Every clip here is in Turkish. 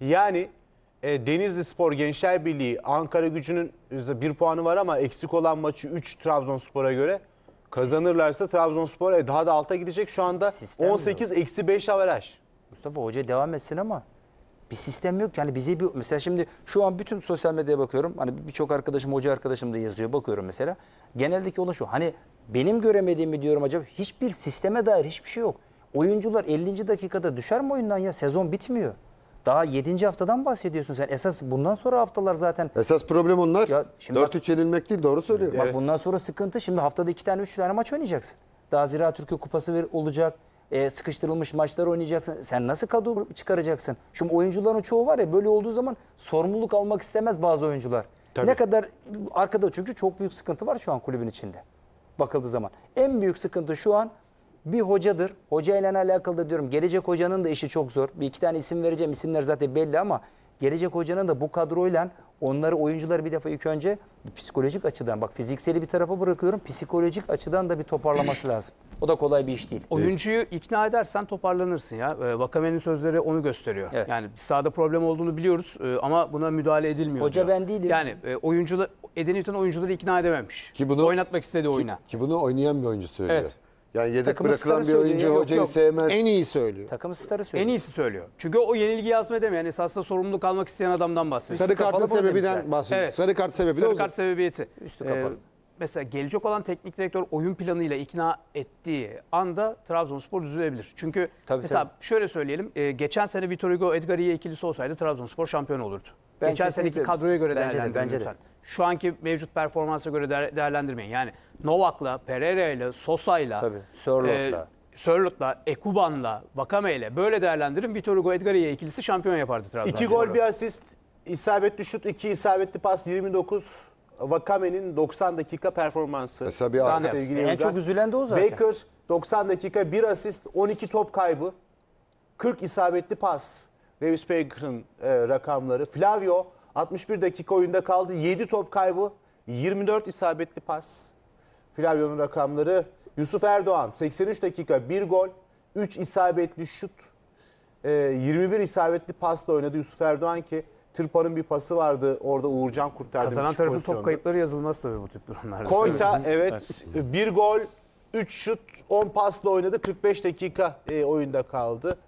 Yani e, Denizli Spor Gençler Birliği Ankara gücünün e, bir puanı var ama eksik olan maçı 3 Trabzonspor'a göre kazanırlarsa Trabzonspor e, daha da alta gidecek. Şu anda 18 eksi 5 averaj. Mustafa Hoca devam etsin ama bir sistem yok. Yani bize bir mesela şimdi şu an bütün sosyal medyaya bakıyorum. Hani birçok arkadaşım, hoca arkadaşım da yazıyor. Bakıyorum mesela. Geneldeki olan şu. Hani benim göremediğimi diyorum acaba hiçbir sisteme dair hiçbir şey yok. Oyuncular 50. dakikada düşer mi oyundan ya? Sezon bitmiyor. Daha 7. haftadan bahsediyorsun sen. Esas bundan sonra haftalar zaten. Esas problem onlar. Ya şimdi 4-3 yenilmek değil doğru söylüyor. Bak Evet. bundan sonra sıkıntı. Şimdi haftada 2 tane 3 tane maç oynayacaksın. Daha Zira Türkiye Kupası olacak. E, sıkıştırılmış maçlar oynayacaksın. Sen nasıl kadro çıkaracaksın? Şimdi oyuncuların çoğu var ya böyle olduğu zaman sorumluluk almak istemez bazı oyuncular. Tabii. Ne kadar arkada çünkü çok büyük sıkıntı var şu an kulübün içinde. Bakıldığı zaman. En büyük sıkıntı şu an bir hocadır. Hoca ile alakalı da diyorum gelecek hocanın da işi çok zor. Bir iki tane isim vereceğim. isimler zaten belli ama gelecek hocanın da bu kadroyla onları oyuncuları bir defa ilk önce psikolojik açıdan bak fizikseli bir tarafa bırakıyorum. Psikolojik açıdan da bir toparlaması lazım. O da kolay bir iş değil. Oyuncuyu ikna edersen toparlanırsın ya. E, Vakame'nin sözleri onu gösteriyor. Evet. Yani sahada problem olduğunu biliyoruz e, ama buna müdahale edilmiyor. Hoca diyor. ben değilim. Yani e, oyuncular Edenilton oyuncuları ikna edememiş. Ki bunu oynatmak istedi oyuna. Ki, ki bunu oynayan bir oyuncu söylüyor. Evet. Yani yedek Takımı bırakılan bir oyuncu hocayı yok. sevmez. En iyi söylüyor. Takımı starı söylüyor. En iyisi söylüyor. Çünkü o yenilgi yazma yani esasında sorumluluk almak isteyen adamdan bahsediyor. Sarı kartın kapalı mı demişler? bahsediyor. Evet. Sarı kart sebebi de o Sarı kart sebebiyeti. Üstü kapalı. Ee, mesela gelecek olan teknik direktör oyun planıyla ikna ettiği anda Trabzonspor düzülebilir. Çünkü Tabii, mesela şöyle söyleyelim. e, geçen sene Vitor Hugo Edgar'ı Iye ikilisi olsaydı Trabzonspor şampiyon olurdu. Ben Geçen seneki kadroya göre Bence değerlendirin Şu anki mevcut performansa göre değerlendirmeyin. Yani Novak'la, Pereira'yla, Sosa'yla, Tabii, Sörlot'la. e, Ekuban'la, Vakame'yle böyle değerlendirin. Vitor Hugo Edgar'ı ikilisi şampiyon yapardı Trabzonspor. 2 gol bir asist, isabetli şut, iki isabetli pas, 29. Vakame'nin 90 dakika performansı. bir Daha sevgili En çok üzülen de o zaten. Baker 90 dakika bir asist, 12 top kaybı, 40 isabetli pas. Davis Baker'ın e, rakamları. Flavio 61 dakika oyunda kaldı. 7 top kaybı, 24 isabetli pas. Flavio'nun rakamları. Yusuf Erdoğan 83 dakika 1 gol, 3 isabetli şut. E, 21 isabetli pasla oynadı Yusuf Erdoğan ki Tırpan'ın bir pası vardı. Orada Uğurcan kurtardı. Kazanan tarafın pozisyonda. top kayıpları yazılmaz tabii bu tip durumlarda. Koyta evet, evet. bir gol, 3 şut, 10 pasla oynadı. 45 dakika e, oyunda kaldı.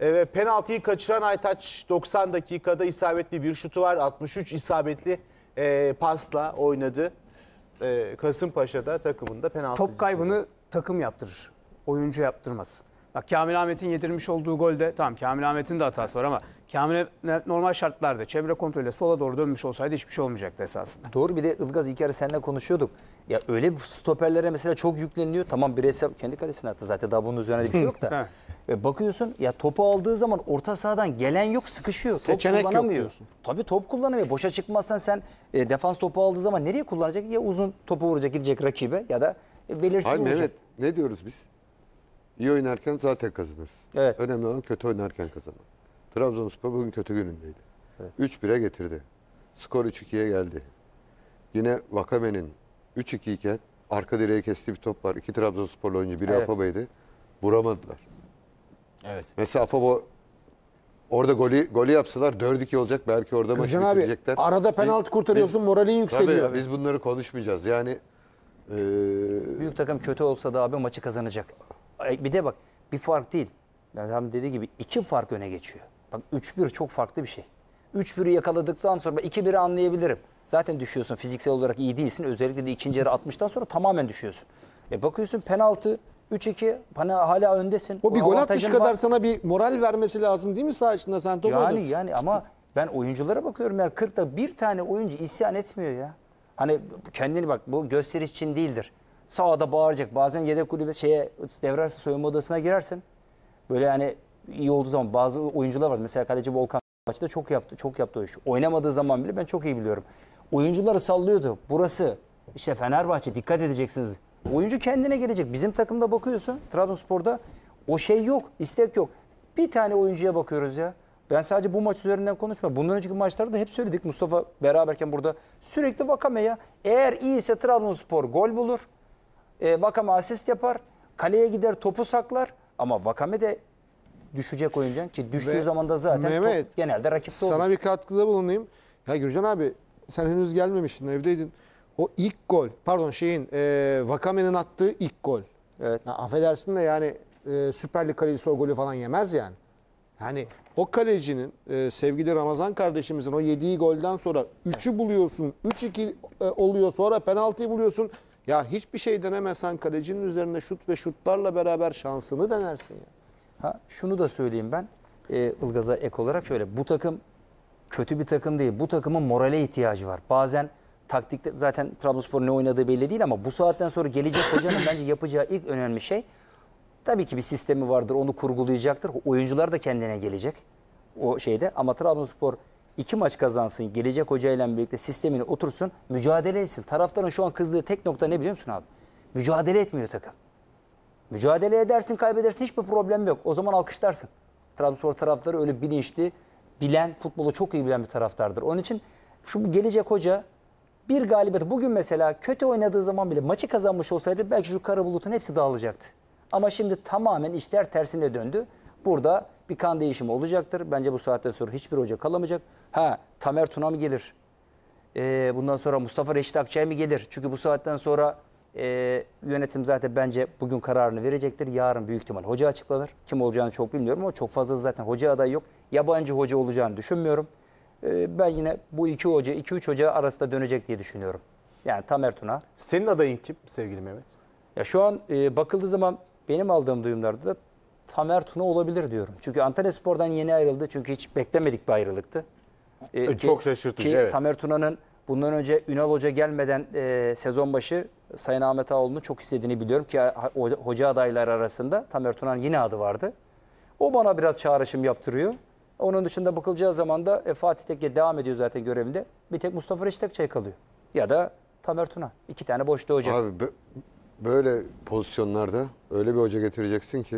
E, ve penaltıyı kaçıran Aytaç 90 dakikada isabetli bir şutu var. 63 isabetli e, pasla oynadı. E, Kasımpaşa'da takımında penaltıcısı. Top kaybını takım yaptırır. Oyuncu yaptırmaz. Bak Kamil Ahmet'in yedirmiş olduğu golde tamam Kamil Ahmet'in de hatası var ama Kamil normal şartlarda çevre kontrolüyle sola doğru dönmüş olsaydı hiçbir şey olmayacaktı esasında. Doğru bir de Ilgaz İlker'i seninle konuşuyorduk. Ya öyle stoperlere mesela çok yükleniliyor. Tamam bireysel kendi kalesine attı zaten daha bunun üzerine bir şey yok da. e, bakıyorsun ya topu aldığı zaman orta sahadan gelen yok sıkışıyor. Seçenek top kullanamıyor. Yok Tabii top kullanamıyor. Boşa çıkmazsan sen e, defans topu aldığı zaman nereye kullanacak? Ya uzun topu vuracak gidecek rakibe ya da e, belirsiz Hayır, vuracak. Evet. Ne diyoruz biz? İyi oynarken zaten kazanırız. Evet. Önemli olan kötü oynarken kazanmak. Trabzonspor bugün kötü günündeydi. Evet. 3-1'e getirdi. Skor 3-2'ye geldi. Yine Vakame'nin 3-2 iken arka direğe kestiği bir top var. İki Trabzonsporlu oyuncu biri evet. Afabo'ydu. Vuramadılar. Evet. Mesela Afabo orada golü, golü yapsalar 4-2 olacak. Belki orada Gürcan maçı abi, Arada penaltı biz, kurtarıyorsun biz, moralin yükseliyor. Tabii, biz bunları konuşmayacağız. Yani ee... Büyük takım kötü olsa da abi maçı kazanacak. Bir de bak bir fark değil. Yani tam dediği gibi iki fark öne geçiyor. Bak 3-1 çok farklı bir şey. 3-1'ü yakaladıktan sonra 2-1'i anlayabilirim. Zaten düşüyorsun fiziksel olarak iyi değilsin. Özellikle de ikinci yarı 60'tan sonra tamamen düşüyorsun. E bakıyorsun penaltı 3-2 bana hala öndesin. O bir gol atmış var. kadar sana bir moral vermesi lazım değil mi sağ içinde sen topu Yani adın. yani ama ben oyunculara bakıyorum yani 40'ta bir tane oyuncu isyan etmiyor ya. Hani kendini bak bu gösteriş için değildir. Sağda bağıracak. Bazen yedek kulübe şeye devrarsın soyunma odasına girersin. Böyle yani iyi olduğu zaman bazı oyuncular var. Mesela kaleci Volkan maçta çok yaptı. Çok yaptı o iş. Oynamadığı zaman bile ben çok iyi biliyorum. Oyuncuları sallıyordu. Burası işte Fenerbahçe dikkat edeceksiniz. Oyuncu kendine gelecek. Bizim takımda bakıyorsun Trabzonspor'da o şey yok. istek yok. Bir tane oyuncuya bakıyoruz ya. Ben sadece bu maç üzerinden konuşma. Bundan önceki maçlarda da hep söyledik Mustafa beraberken burada. Sürekli ya eğer iyiyse Trabzonspor gol bulur. E, Vakame asist yapar. Kaleye gider topu saklar. Ama Vakame de düşecek oyuncağın ki düştüğü zaman da zaten Mehmet, top genelde rakipte olur. Sana bir katkıda bulunayım. Ya Gürcan abi sen henüz gelmemiştin evdeydin. O ilk gol pardon şeyin e, Vakame'nin attığı ilk gol. Evet. Ya, affedersin de yani e, Süper Lig kalecisi o golü falan yemez yani. Yani o kalecinin e, sevgili Ramazan kardeşimizin o yediği golden sonra 3'ü buluyorsun. 3-2 e, oluyor sonra penaltıyı buluyorsun. Ya hiçbir şey denemesen kalecinin üzerine şut ve şutlarla beraber şansını denersin ya. Ha, şunu da söyleyeyim ben e, Ilgaz'a ek olarak şöyle bu takım kötü bir takım değil. Bu takımın morale ihtiyacı var. Bazen taktikte zaten Trabzonspor ne oynadığı belli değil ama bu saatten sonra gelecek hocanın bence yapacağı ilk önemli şey tabii ki bir sistemi vardır onu kurgulayacaktır. Oyuncular da kendine gelecek o şeyde ama Trabzonspor iki maç kazansın gelecek hocayla birlikte sistemini otursun mücadele etsin. Taraftarın şu an kızdığı tek nokta ne biliyor musun abi? Mücadele etmiyor takım. Mücadele edersin, kaybedersin hiçbir problem yok. O zaman alkışlarsın. Trabzonspor taraftarı öyle bilinçli, bilen, futbolu çok iyi bilen bir taraftardır. Onun için şu gelecek hoca bir galibiyet bugün mesela kötü oynadığı zaman bile maçı kazanmış olsaydı belki şu kara bulutun hepsi dağılacaktı. Ama şimdi tamamen işler tersine döndü. Burada bir kan değişimi olacaktır. Bence bu saatten sonra hiçbir hoca kalamayacak. Ha Tamer Tuna mı gelir? Ee, bundan sonra Mustafa Reşit Akçay mı gelir? Çünkü bu saatten sonra e, yönetim zaten bence bugün kararını verecektir. Yarın büyük ihtimal hoca açıklanır. Kim olacağını çok bilmiyorum ama çok fazla zaten hoca adayı yok. Yabancı hoca olacağını düşünmüyorum. E, ben yine bu iki hoca, iki üç hoca arasında dönecek diye düşünüyorum. Yani Tamer Tuna. Senin adayın kim sevgili Mehmet? Ya şu an e, bakıldığı zaman benim aldığım duyumlarda da Tamer Tuna olabilir diyorum. Çünkü Antalya Spor'dan yeni ayrıldı. Çünkü hiç beklemedik bir ayrılıktı. E, e çok ki, şaşırtıcı. Ki evet. Tamer Tuna'nın Bundan önce Ünal Hoca gelmeden e, sezon başı Sayın Ahmet Ağoğlu'nu çok istediğini biliyorum ki hoca adayları arasında Tamer Tunan yine adı vardı. O bana biraz çağrışım yaptırıyor. Onun dışında bakılacağı zaman da e, Fatih Tekke devam ediyor zaten görevinde. Bir tek Mustafa Reşitekçay kalıyor. Ya da Tamer Tunan. İki tane boşta hoca. Abi böyle pozisyonlarda öyle bir hoca getireceksin ki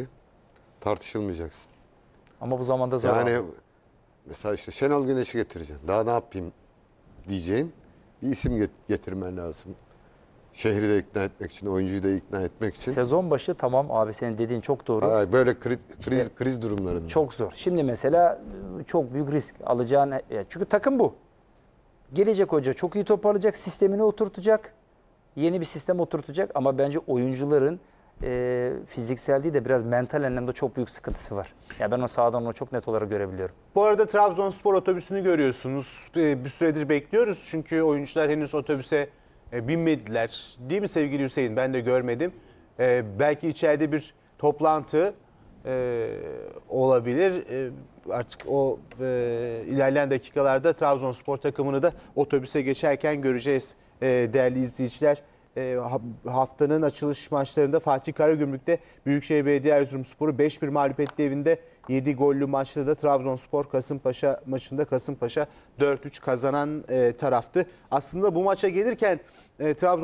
tartışılmayacaksın. Ama bu zamanda zor. Yani mesela işte Şenol Güneş'i getireceksin. Daha ne yapayım diyeceğin bir isim getirmen lazım. Şehri de ikna etmek için, oyuncuyu da ikna etmek için. Sezon başı tamam abi senin dediğin çok doğru. Ay, böyle kriz, kriz, işte, kriz durumlarında. Çok zor. Şimdi mesela ıı, çok büyük risk alacağın... E, çünkü takım bu. Gelecek hoca çok iyi toparlayacak, sistemini oturtacak. Yeni bir sistem oturtacak ama bence oyuncuların e, fiziksel değil de biraz mental anlamda çok büyük sıkıntısı var. Ya ben o sahadan onu çok net olarak görebiliyorum. Bu arada Trabzonspor otobüsünü görüyorsunuz. E, bir süredir bekliyoruz çünkü oyuncular henüz otobüse e, binmediler. Değil mi sevgili Hüseyin? Ben de görmedim. E, belki içeride bir toplantı e, olabilir. E, artık o e, ilerleyen dakikalarda Trabzonspor takımını da otobüse geçerken göreceğiz e, değerli izleyiciler. Ee, haftanın açılış maçlarında Fatih Karagümrük'te Büyükşehir Belediye Erzurumspor'u 5-1 mağlup etti evinde. 7 gollü maçta da Trabzonspor Kasımpaşa maçında Kasımpaşa 4-3 kazanan e, taraftı. Aslında bu maça gelirken e, Trabzon